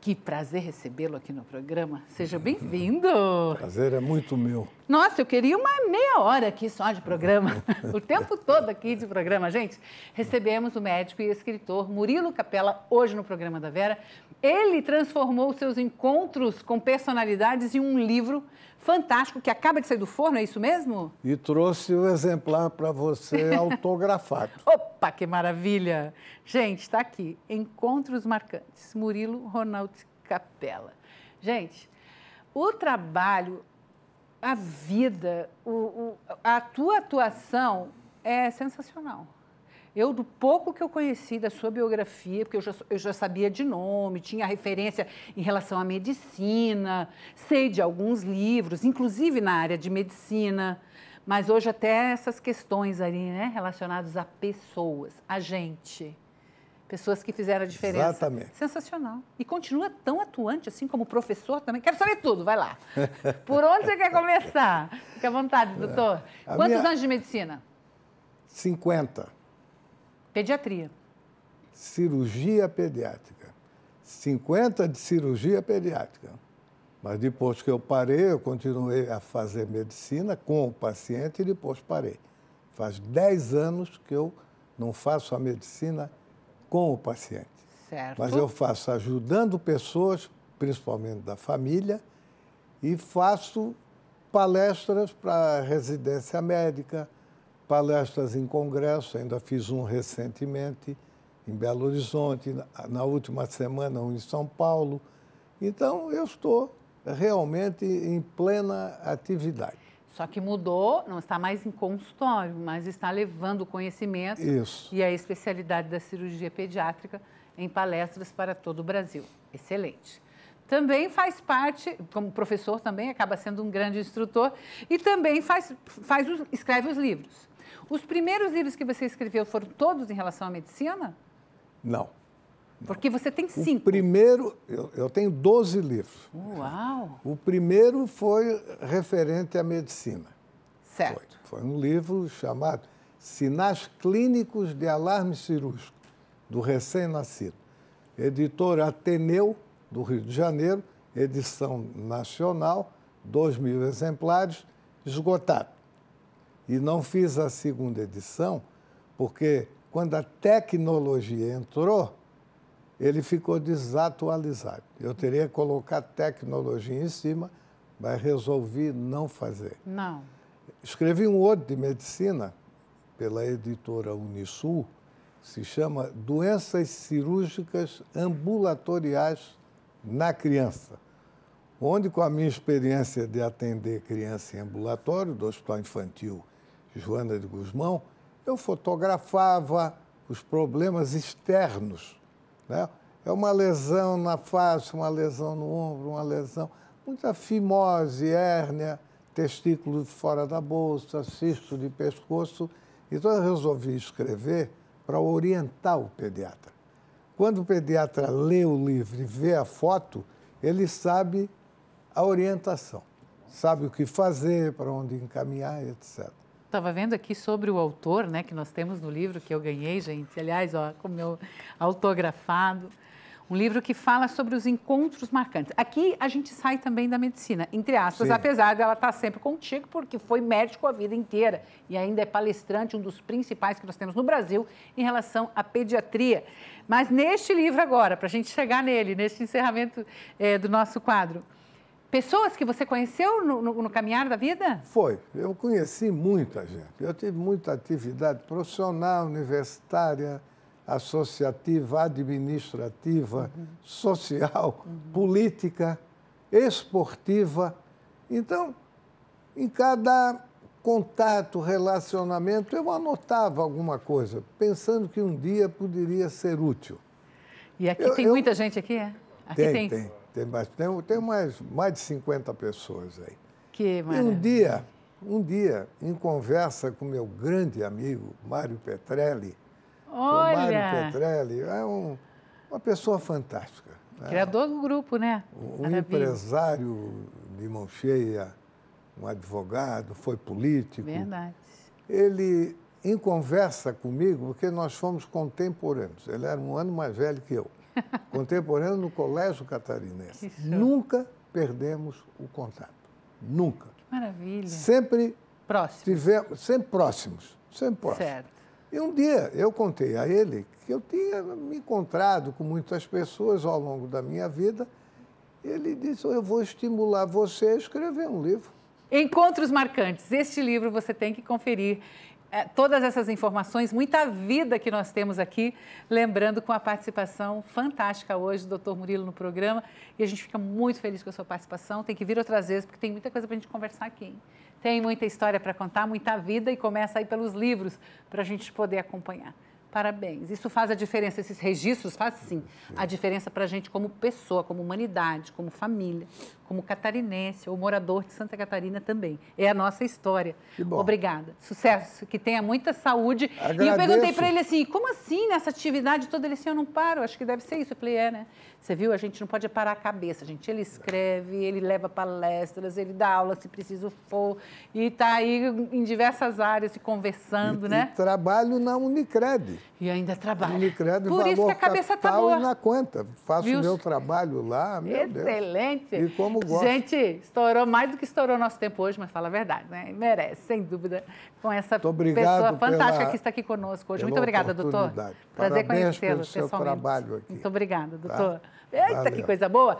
Que prazer recebê-lo aqui no programa. Seja bem-vindo. Prazer é muito meu. Nossa, eu queria uma meia hora aqui só de programa, o tempo todo aqui de programa. Gente, recebemos o médico e escritor Murilo Capella hoje no programa da Vera. Ele transformou seus encontros com personalidades em um livro fantástico que acaba de sair do forno, é isso mesmo? E trouxe o exemplar para você autografado. Opa! Opa, que maravilha! Gente, está aqui. Encontros marcantes. Murilo Ronald, Capella. Gente, o trabalho, a vida, o, o, a tua atuação é sensacional. Eu, do pouco que eu conheci da sua biografia, porque eu já, eu já sabia de nome, tinha referência em relação à medicina, sei de alguns livros, inclusive na área de medicina. Mas hoje até essas questões ali, né, relacionadas a pessoas, a gente, pessoas que fizeram a diferença. Exatamente. Sensacional. E continua tão atuante assim como professor também. Quero saber tudo, vai lá. Por onde você quer começar? Fique à vontade, é. doutor. A Quantos minha... anos de medicina? 50. Pediatria. Cirurgia pediátrica. 50 de cirurgia pediátrica. Mas depois que eu parei, eu continuei a fazer medicina com o paciente e depois parei. Faz 10 anos que eu não faço a medicina com o paciente. Certo. Mas eu faço ajudando pessoas, principalmente da família, e faço palestras para residência médica, palestras em congresso, ainda fiz um recentemente em Belo Horizonte, na última semana um em São Paulo. Então, eu estou realmente em plena atividade. Só que mudou, não está mais em consultório, mas está levando conhecimento Isso. e a especialidade da cirurgia pediátrica em palestras para todo o Brasil. Excelente também faz parte, como professor também, acaba sendo um grande instrutor, e também faz, faz os, escreve os livros. Os primeiros livros que você escreveu foram todos em relação à medicina? Não. Porque você tem cinco. O primeiro, eu, eu tenho 12 livros. Uau! O primeiro foi referente à medicina. Certo. Foi, foi um livro chamado Sinais Clínicos de Alarme Cirúrgico, do recém-nascido. Editora Ateneu, do Rio de Janeiro, edição nacional, 2 mil exemplares, esgotado. E não fiz a segunda edição, porque quando a tecnologia entrou, ele ficou desatualizado. Eu teria que colocar tecnologia em cima, mas resolvi não fazer. Não. Escrevi um outro de medicina pela editora Unisul, se chama Doenças Cirúrgicas Ambulatoriais na Criança, onde, com a minha experiência de atender criança em ambulatório do Hospital Infantil Joana de Guzmão, eu fotografava os problemas externos né? É uma lesão na face, uma lesão no ombro, uma lesão. Muita fimose, hérnia, testículo fora da bolsa, cisto de pescoço. Então eu resolvi escrever para orientar o pediatra. Quando o pediatra lê o livro e vê a foto, ele sabe a orientação, sabe o que fazer, para onde encaminhar, etc. Estava vendo aqui sobre o autor, né, que nós temos no livro que eu ganhei, gente. Aliás, ó, com meu autografado. Um livro que fala sobre os encontros marcantes. Aqui a gente sai também da medicina, entre aspas, Sim. apesar dela estar tá sempre contigo, porque foi médico a vida inteira e ainda é palestrante, um dos principais que nós temos no Brasil em relação à pediatria. Mas neste livro agora, para a gente chegar nele, neste encerramento é, do nosso quadro, Pessoas que você conheceu no, no, no, caminhar da vida? Foi. Eu conheci muita gente. Eu tive muita atividade profissional, universitária, associativa, administrativa, uhum. social, uhum. política, esportiva. Então, em cada contato, relacionamento, eu anotava alguma coisa, pensando que um dia poderia ser útil. E aqui eu, tem eu... muita gente aqui, é? Aqui tem, tem. tem. Tem, tem, tem mais, mais de 50 pessoas aí. Que maravilha. E um dia, um dia, em conversa com meu grande amigo, Mário Petrelli, Olha! O Mário Petrelli é um, uma pessoa fantástica. Né? Criador do grupo, né? Um empresário de mão cheia, um advogado, foi político. Verdade. Ele, em conversa comigo, porque nós fomos contemporâneos, ele era um ano mais velho que eu. Contemporâneo no Colégio Catarinense. Nunca perdemos o contato. Nunca. Maravilha. Sempre próximos. Tivemos, sempre próximos. Sempre próximos. Certo. E um dia eu contei a ele que eu tinha me encontrado com muitas pessoas ao longo da minha vida. Ele disse: Eu vou estimular você a escrever um livro. Encontros Marcantes. Este livro você tem que conferir é, todas essas informações, muita vida que nós temos aqui, lembrando com a participação fantástica hoje do Dr. Murilo no programa. E a gente fica muito feliz com a sua participação. Tem que vir outras vezes, porque tem muita coisa para a gente conversar aqui. Hein? Tem muita história para contar, muita vida e começa aí pelos livros para a gente poder acompanhar. Parabéns. Isso faz a diferença, esses registros fazem sim a diferença para a gente como pessoa, como humanidade, como família, como catarinense ou morador de Santa Catarina também. É a nossa história. Obrigada. Sucesso, que tenha muita saúde. Agradeço. E eu perguntei para ele assim: como assim nessa atividade toda? Ele assim: eu não paro, acho que deve ser isso. Eu falei: é, né? Você viu? A gente não pode parar a cabeça, gente. Ele escreve, ele leva palestras, ele dá aula se preciso for, e está aí em diversas áreas se conversando, e, né? E trabalho na Unicred. E ainda trabalha. Por isso que a cabeça está boa. na conta. Faço o meu trabalho lá, meu Excelente. Deus. E como gosto. Gente, estourou mais do que estourou nosso tempo hoje, mas fala a verdade, né? merece, sem dúvida, com essa pessoa fantástica pela, que está aqui conosco hoje. Muito obrigada, doutor. Prazer conhecê-lo pessoalmente. Trabalho aqui. Muito obrigada, tá? doutor. Tá. Eita, Valeu. que coisa boa!